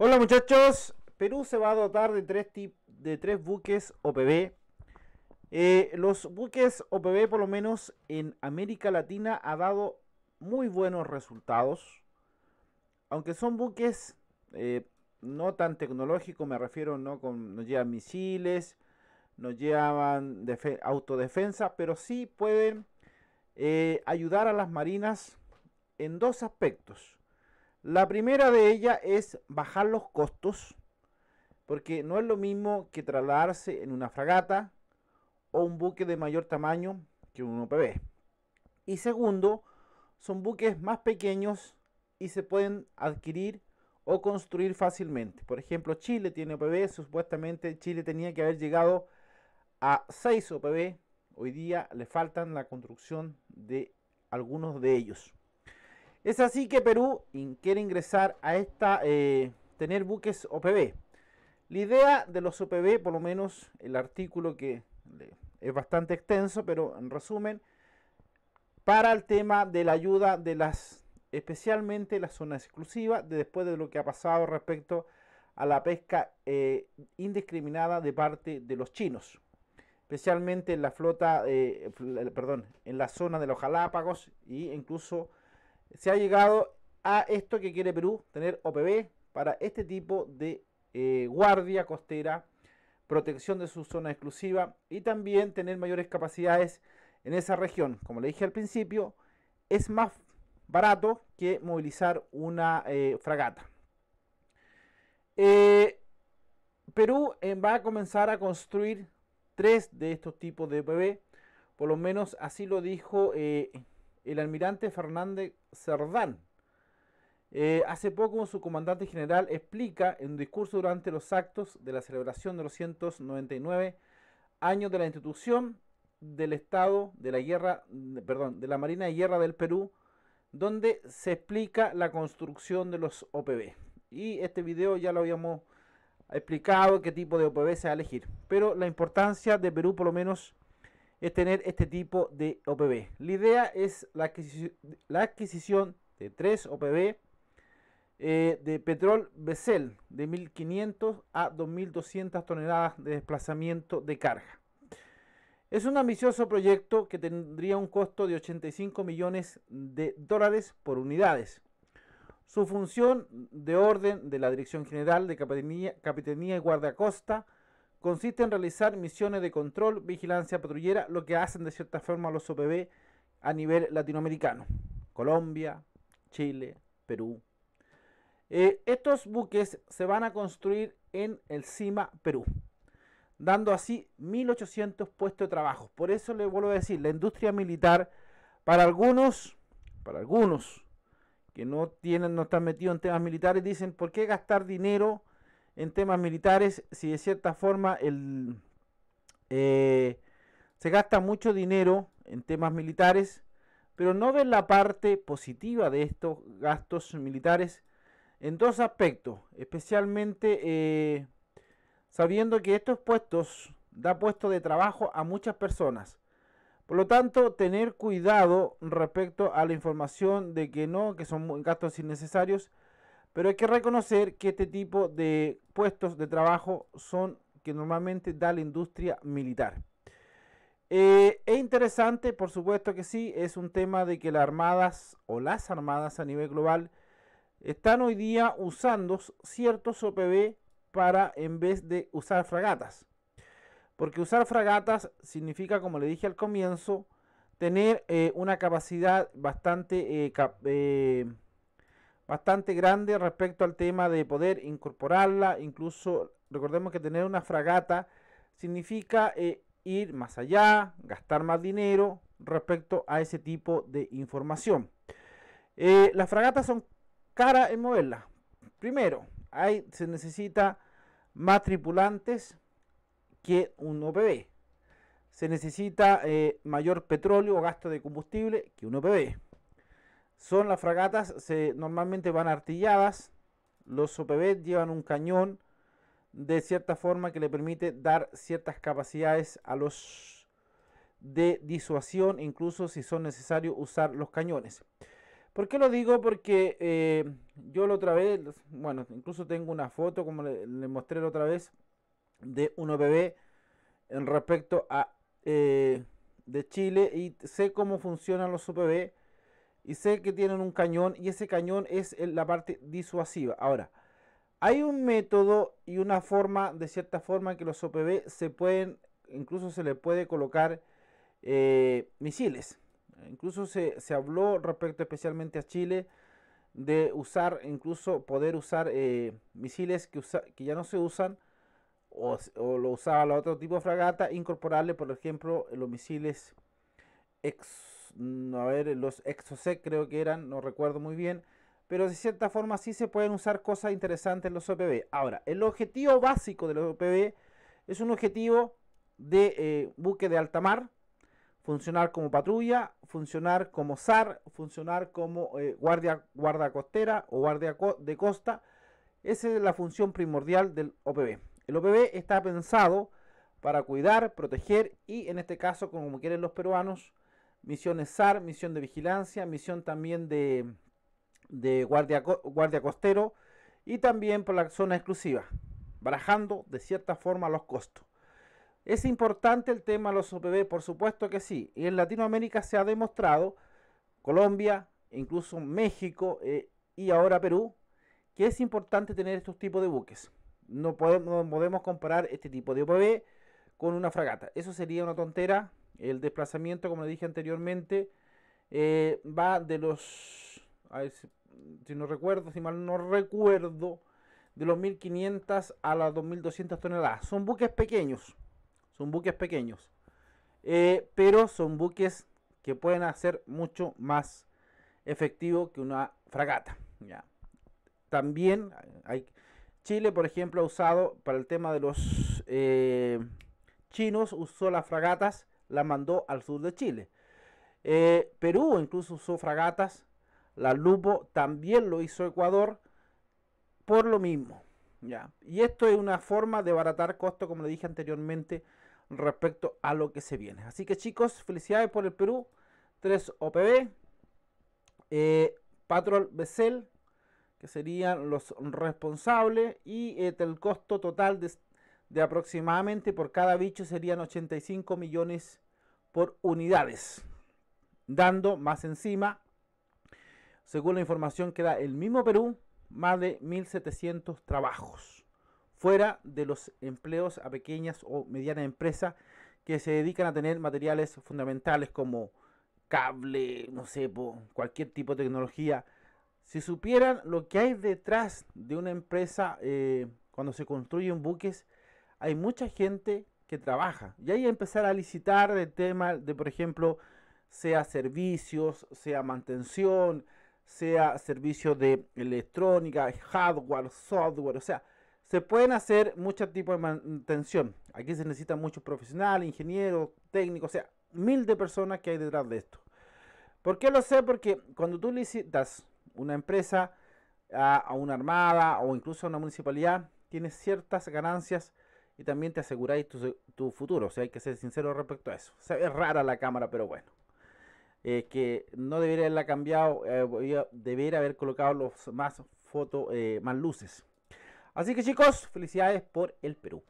Hola muchachos, Perú se va a dotar de tres, buques OPB. Eh, los buques OPB, por lo menos en América Latina, ha dado muy buenos resultados. Aunque son buques eh, no tan tecnológicos, me refiero, no, con, nos llevan misiles, no llevan autodefensa, pero sí pueden eh, ayudar a las marinas en dos aspectos. La primera de ellas es bajar los costos, porque no es lo mismo que trasladarse en una fragata o un buque de mayor tamaño que un OPV. Y segundo, son buques más pequeños y se pueden adquirir o construir fácilmente. Por ejemplo, Chile tiene OPB, supuestamente Chile tenía que haber llegado a 6 OPB, hoy día le faltan la construcción de algunos de ellos. Es así que Perú quiere ingresar a esta, eh, tener buques OPB. La idea de los OPB, por lo menos el artículo que es bastante extenso, pero en resumen, para el tema de la ayuda de las, especialmente las zonas exclusivas, de después de lo que ha pasado respecto a la pesca eh, indiscriminada de parte de los chinos, especialmente en la flota, eh, perdón, en la zona de los Jalápagos e incluso se ha llegado a esto que quiere Perú, tener OPB para este tipo de eh, guardia costera, protección de su zona exclusiva y también tener mayores capacidades en esa región. Como le dije al principio, es más barato que movilizar una eh, fragata. Eh, Perú va a comenzar a construir tres de estos tipos de OPB, por lo menos así lo dijo el almirante Fernández Cerdán. Eh, hace poco su comandante general explica en un discurso durante los actos de la celebración de los 199 años de la institución del Estado de la Guerra, perdón, de la Marina de Guerra del Perú, donde se explica la construcción de los OPB. Y este video ya lo habíamos explicado, qué tipo de OPB se va a elegir. Pero la importancia de Perú, por lo menos es tener este tipo de OPB. La idea es la adquisición, la adquisición de tres OPB eh, de petrol Bessel de 1500 a 2200 toneladas de desplazamiento de carga. Es un ambicioso proyecto que tendría un costo de 85 millones de dólares por unidades. Su función de orden de la Dirección General de Capitanía, Capitanía y Guardacosta consiste en realizar misiones de control, vigilancia patrullera, lo que hacen de cierta forma los OPB a nivel latinoamericano. Colombia, Chile, Perú. Eh, estos buques se van a construir en el CIMA, Perú, dando así 1.800 puestos de trabajo. Por eso le vuelvo a decir, la industria militar, para algunos, para algunos que no, tienen, no están metidos en temas militares, dicen, ¿por qué gastar dinero en temas militares si de cierta forma el, eh, se gasta mucho dinero en temas militares, pero no ven la parte positiva de estos gastos militares en dos aspectos, especialmente eh, sabiendo que estos puestos da puestos de trabajo a muchas personas. Por lo tanto, tener cuidado respecto a la información de que no, que son gastos innecesarios pero hay que reconocer que este tipo de puestos de trabajo son que normalmente da la industria militar. Eh, es interesante, por supuesto que sí, es un tema de que las armadas o las armadas a nivel global están hoy día usando ciertos OPB para en vez de usar fragatas. Porque usar fragatas significa, como le dije al comienzo, tener eh, una capacidad bastante eh, bastante grande respecto al tema de poder incorporarla. Incluso recordemos que tener una fragata significa eh, ir más allá, gastar más dinero respecto a ese tipo de información. Eh, las fragatas son caras en moverlas. Primero, hay, se necesita más tripulantes que un OPB. Se necesita eh, mayor petróleo o gasto de combustible que un OPB son las fragatas, se, normalmente van artilladas, los OPB llevan un cañón de cierta forma que le permite dar ciertas capacidades a los de disuasión, incluso si son necesarios usar los cañones. ¿Por qué lo digo? Porque eh, yo la otra vez, bueno, incluso tengo una foto, como le, mostré la otra vez, de un OPB en respecto a eh, de Chile y sé cómo funcionan los OPB y sé que tienen un cañón y ese cañón es la parte disuasiva. Ahora, hay un método y una forma, de cierta forma, que los OPB se pueden, incluso se le puede colocar eh, misiles. Incluso se, habló respecto especialmente a Chile de usar, incluso poder usar eh, misiles que, ya no se usan o, lo usaba el otro tipo de fragata, incorporarle, por ejemplo, los misiles ex Mm, a ver, los exosec creo que eran, no recuerdo muy bien, pero de cierta forma sí se pueden usar cosas interesantes en los OPB. Ahora, el objetivo básico de los OPB es un objetivo de eh, buque de alta mar, funcionar como patrulla, funcionar como SAR, funcionar como eh, guardia, costera o guardia de costa. Esa es la función primordial del OPB. El OPB está pensado para cuidar, proteger y en este caso, como quieren los peruanos, misiones SAR, misión de vigilancia, misión también de, guardia, guardia costero y también por la zona exclusiva, barajando de cierta forma los costos. ¿Es importante el tema de los OPV? Por supuesto que sí. Y en Latinoamérica se ha demostrado, Colombia, incluso México eh, y ahora Perú, que es importante tener estos tipos de buques. No podemos, podemos comparar este tipo de OPB con una fragata. Eso sería una tontera el desplazamiento, como le dije anteriormente, eh, va de los, si, no recuerdo, si mal no recuerdo, de los 1500 a las 2200 toneladas. Son buques pequeños, son buques pequeños, eh, pero son buques que pueden hacer mucho más efectivo que una fragata. También hay, Chile, por ejemplo, ha usado para el tema de los eh, chinos, usó las fragatas la mandó al sur de Chile. Eh, Perú incluso usó fragatas, la Lupo también lo hizo Ecuador por lo mismo. ¿ya? Y esto es una forma de baratar costo, como le dije anteriormente, respecto a lo que se viene. Así que chicos, felicidades por el Perú, 3 OPB, eh, Patrol Bessel, que serían los responsables, y eh, el costo total de de aproximadamente por cada bicho serían 85 millones por unidades, dando más encima, según la información que da el mismo Perú, más de 1.700 trabajos, fuera de los empleos a pequeñas o medianas empresas que se dedican a tener materiales fundamentales como cable, no sé, cualquier tipo de tecnología. Si supieran lo que hay detrás de una empresa eh, cuando se construyen buques, hay mucha gente que trabaja. Y ahí empezar a licitar el tema de, por ejemplo, sea servicios, sea mantención, sea servicio de electrónica, hardware, software, o sea, se pueden hacer muchos tipos de mantención. Aquí se necesita mucho profesional, ingeniero, técnico, o sea, mil de personas que hay detrás de esto. ¿Por qué lo sé? Porque cuando tú licitas una empresa a, ah, a una armada o incluso a una municipalidad, tienes ciertas ganancias y también te aseguráis tu, futuro. O sea, hay que ser sincero respecto a eso. Se ve rara la cámara, pero bueno. que no debería haberla cambiado, eh, debería haber colocado los más fotos, eh, más luces. Así que chicos, felicidades por el Perú.